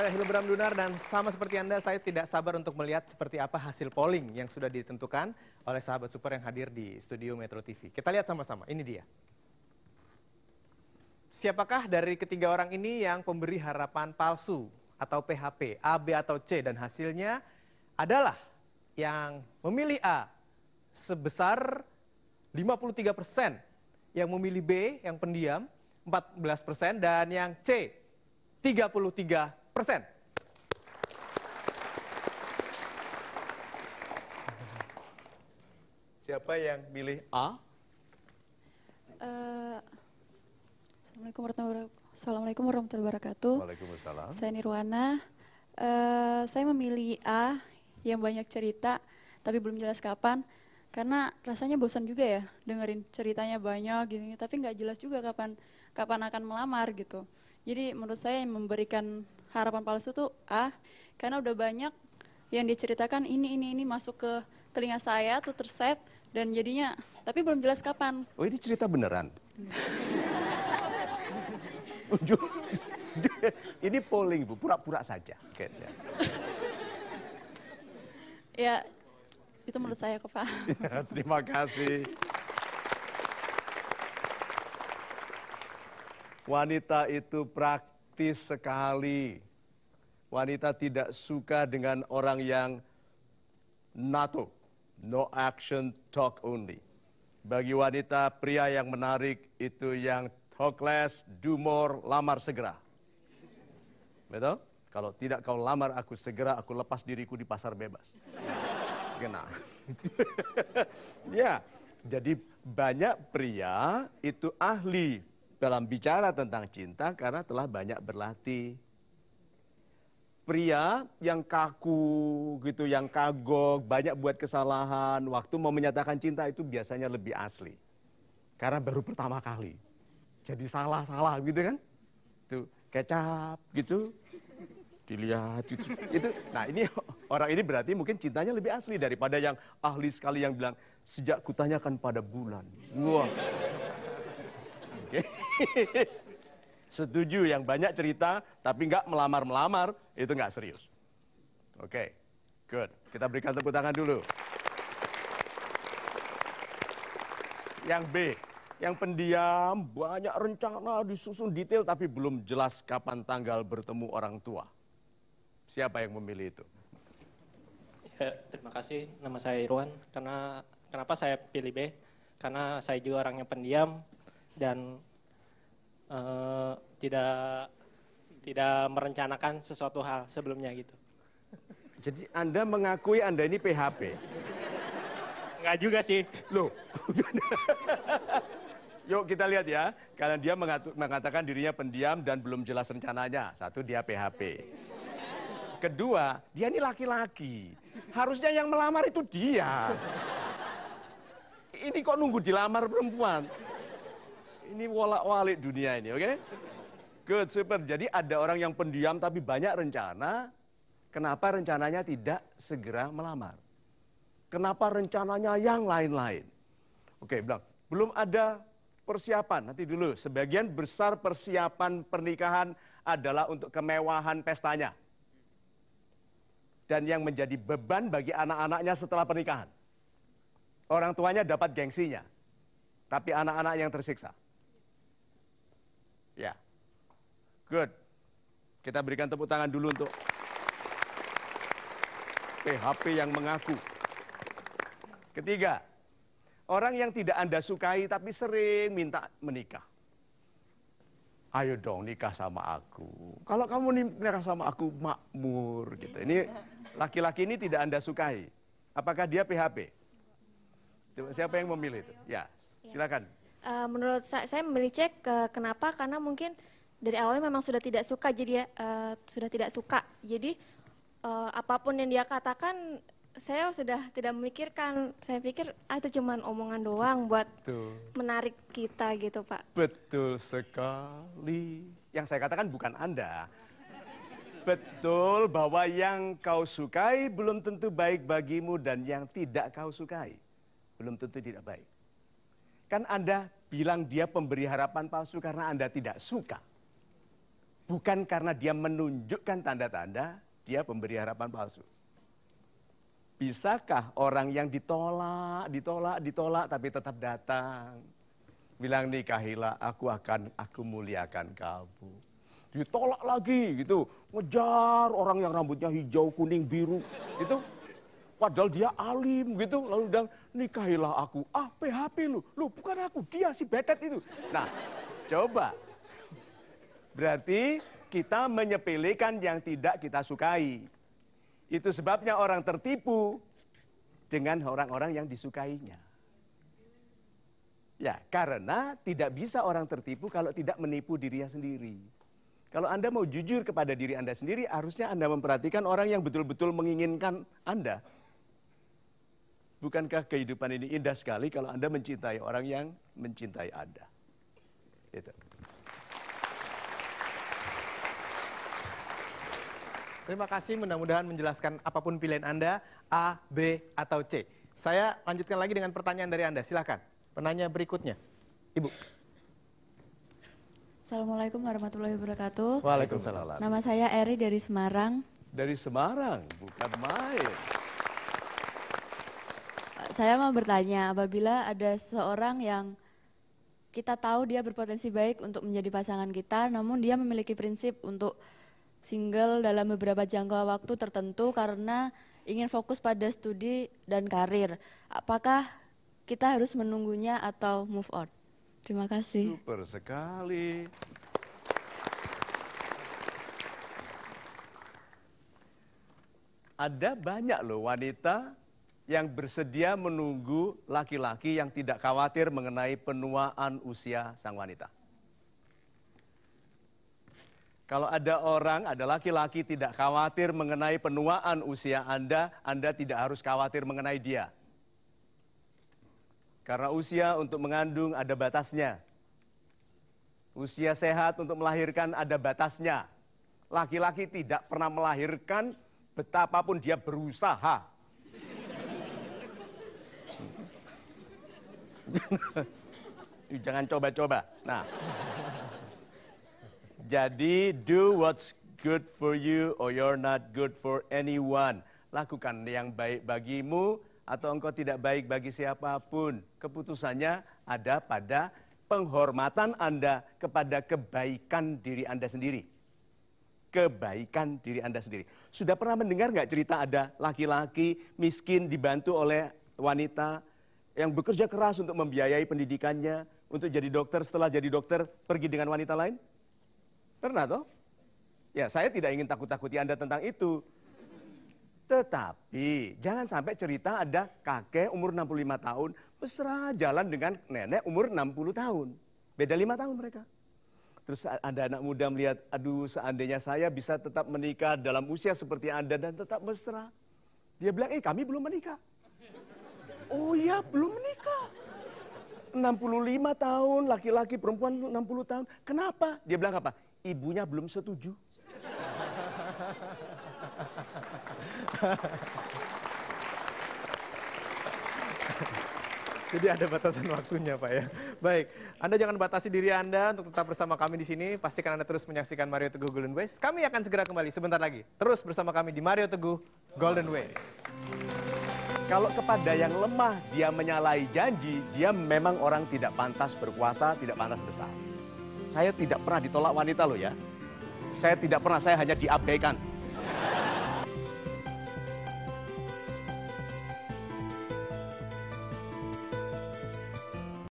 Saya Hilbram Dunar dan sama seperti Anda saya tidak sabar untuk melihat seperti apa hasil polling yang sudah ditentukan oleh sahabat super yang hadir di studio Metro TV. Kita lihat sama-sama, ini dia. Siapakah dari ketiga orang ini yang pemberi harapan palsu atau PHP, A, B atau C dan hasilnya adalah yang memilih A sebesar 53 persen, yang memilih B yang pendiam 14 persen dan yang C 33 persen. Siapa yang milih A? Uh, Assalamualaikum warahmatullahi wabarakatuh. Assalamualaikum warahmatullahi wabarakatuh. Waalaikumsalam. Saya Nirwana. Uh, saya memilih A yang banyak cerita, tapi belum jelas kapan karena rasanya bosan juga ya dengerin ceritanya banyak gini, tapi nggak jelas juga kapan kapan akan melamar gitu jadi menurut saya yang memberikan harapan palsu tuh ah karena udah banyak yang diceritakan ini ini ini masuk ke telinga saya tuh tersep dan jadinya tapi belum jelas kapan oh ini cerita beneran ini polling bu pura-pura saja ya, ya itu menurut saya kok Pak. Ya, terima kasih. Wanita itu praktis sekali. Wanita tidak suka dengan orang yang NATO, no action talk only. Bagi wanita, pria yang menarik itu yang talk less, do more, lamar segera. Betul? Kalau tidak kau lamar aku segera, aku lepas diriku di pasar bebas kena. ya, jadi banyak pria itu ahli dalam bicara tentang cinta karena telah banyak berlatih. Pria yang kaku gitu, yang kagok, banyak buat kesalahan, waktu mau menyatakan cinta itu biasanya lebih asli. Karena baru pertama kali. Jadi salah-salah gitu kan. Tuh, kecap gitu. Dilihat gitu. itu. Nah, ini orang ini berarti mungkin cintanya lebih asli daripada yang ahli sekali yang bilang sejak kutanyakan pada bulan. Wah. Oke. Setuju yang banyak cerita tapi nggak melamar-melamar itu nggak serius. Oke. Good. Kita berikan tepuk tangan dulu. Yang B, yang pendiam, banyak rencana disusun detail tapi belum jelas kapan tanggal bertemu orang tua. Siapa yang memilih itu? Ya, terima kasih. Nama saya Irwan. Karena kenapa saya pilih B? Karena saya juga orangnya pendiam dan uh, tidak tidak merencanakan sesuatu hal sebelumnya gitu. Jadi Anda mengakui Anda ini PHP? Enggak juga sih. Loh. Yuk kita lihat ya. Karena dia mengatakan dirinya pendiam dan belum jelas rencananya. Satu dia PHP. Kedua, dia ini laki-laki. Harusnya yang melamar itu dia. Ini kok nunggu dilamar perempuan? Ini wolak-walik dunia ini, oke? Okay? Good, super. Jadi ada orang yang pendiam tapi banyak rencana. Kenapa rencananya tidak segera melamar? Kenapa rencananya yang lain-lain? Oke, okay, bilang, belum ada persiapan. Nanti dulu, sebagian besar persiapan pernikahan adalah untuk kemewahan pestanya dan yang menjadi beban bagi anak-anaknya setelah pernikahan. Orang tuanya dapat gengsinya, tapi anak-anak yang tersiksa. Ya, good. Kita berikan tepuk tangan dulu untuk PHP yang mengaku. Ketiga, orang yang tidak Anda sukai tapi sering minta menikah ayo dong nikah sama aku. Kalau kamu nikah sama aku makmur gitu. Ini laki-laki ini tidak Anda sukai. Apakah dia PHP? Siapa yang memilih itu? Ya, ya. silakan. Uh, menurut saya, saya memilih cek ke, kenapa? Karena mungkin dari awalnya memang sudah tidak suka, jadi uh, sudah tidak suka. Jadi uh, apapun yang dia katakan saya sudah tidak memikirkan. Saya pikir ah itu cuman omongan doang buat Betul. menarik kita gitu, Pak. Betul sekali. Yang saya katakan bukan Anda. Betul bahwa yang kau sukai belum tentu baik bagimu dan yang tidak kau sukai belum tentu tidak baik. Kan Anda bilang dia pemberi harapan palsu karena Anda tidak suka. Bukan karena dia menunjukkan tanda-tanda dia pemberi harapan palsu. Bisakah orang yang ditolak, ditolak, ditolak tapi tetap datang? Bilang nikahilah, aku akan, aku muliakan kamu. Ditolak lagi gitu, ngejar orang yang rambutnya hijau, kuning, biru. gitu. padahal dia alim gitu. Lalu bilang, nikahilah aku. Ah, PHP lu. Lu bukan aku, dia si betet itu. Nah, coba. Berarti kita menyepelekan yang tidak kita sukai. Itu sebabnya orang tertipu dengan orang-orang yang disukainya. Ya, karena tidak bisa orang tertipu kalau tidak menipu dirinya sendiri. Kalau Anda mau jujur kepada diri Anda sendiri, harusnya Anda memperhatikan orang yang betul-betul menginginkan Anda. Bukankah kehidupan ini indah sekali kalau Anda mencintai orang yang mencintai Anda? Itu. Terima kasih mudah-mudahan menjelaskan apapun pilihan Anda, A, B, atau C. Saya lanjutkan lagi dengan pertanyaan dari Anda, silakan. Penanya berikutnya, Ibu. Assalamualaikum warahmatullahi wabarakatuh. Waalaikumsalam. Nama saya Eri dari Semarang. Dari Semarang, bukan main. Saya mau bertanya, apabila ada seorang yang kita tahu dia berpotensi baik untuk menjadi pasangan kita, namun dia memiliki prinsip untuk single dalam beberapa jangka waktu tertentu karena ingin fokus pada studi dan karir. Apakah kita harus menunggunya atau move on? Terima kasih. Super sekali. Ada banyak loh wanita yang bersedia menunggu laki-laki yang tidak khawatir mengenai penuaan usia sang wanita. Kalau ada orang, ada laki-laki tidak khawatir mengenai penuaan usia Anda, Anda tidak harus khawatir mengenai dia. Karena usia untuk mengandung ada batasnya. Usia sehat untuk melahirkan ada batasnya. Laki-laki tidak pernah melahirkan betapapun dia berusaha. Jangan coba-coba. Nah, jadi, do what's good for you or you're not good for anyone. Lakukan yang baik bagimu atau engkau tidak baik bagi siapapun. Keputusannya ada pada penghormatan Anda kepada kebaikan diri Anda sendiri. Kebaikan diri Anda sendiri. Sudah pernah mendengar nggak cerita ada laki-laki miskin dibantu oleh wanita yang bekerja keras untuk membiayai pendidikannya, untuk jadi dokter, setelah jadi dokter pergi dengan wanita lain? Pernah toh? Ya, saya tidak ingin takut-takuti Anda tentang itu. Tetapi jangan sampai cerita ada kakek umur 65 tahun mesra jalan dengan nenek umur 60 tahun. Beda lima tahun mereka. Terus ada anak muda melihat, aduh seandainya saya bisa tetap menikah dalam usia seperti Anda dan tetap mesra. Dia bilang, eh kami belum menikah. Oh ya, belum menikah. 65 tahun, laki-laki, perempuan 60 tahun. Kenapa? Dia bilang apa? ibunya belum setuju. Jadi ada batasan waktunya Pak ya. Baik, Anda jangan batasi diri Anda untuk tetap bersama kami di sini. Pastikan Anda terus menyaksikan Mario Teguh Golden Ways. Kami akan segera kembali sebentar lagi. Terus bersama kami di Mario Teguh Golden Ways. Kalau kepada yang lemah dia menyalahi janji, dia memang orang tidak pantas berkuasa, tidak pantas besar saya tidak pernah ditolak wanita loh ya. Saya tidak pernah, saya hanya diabaikan.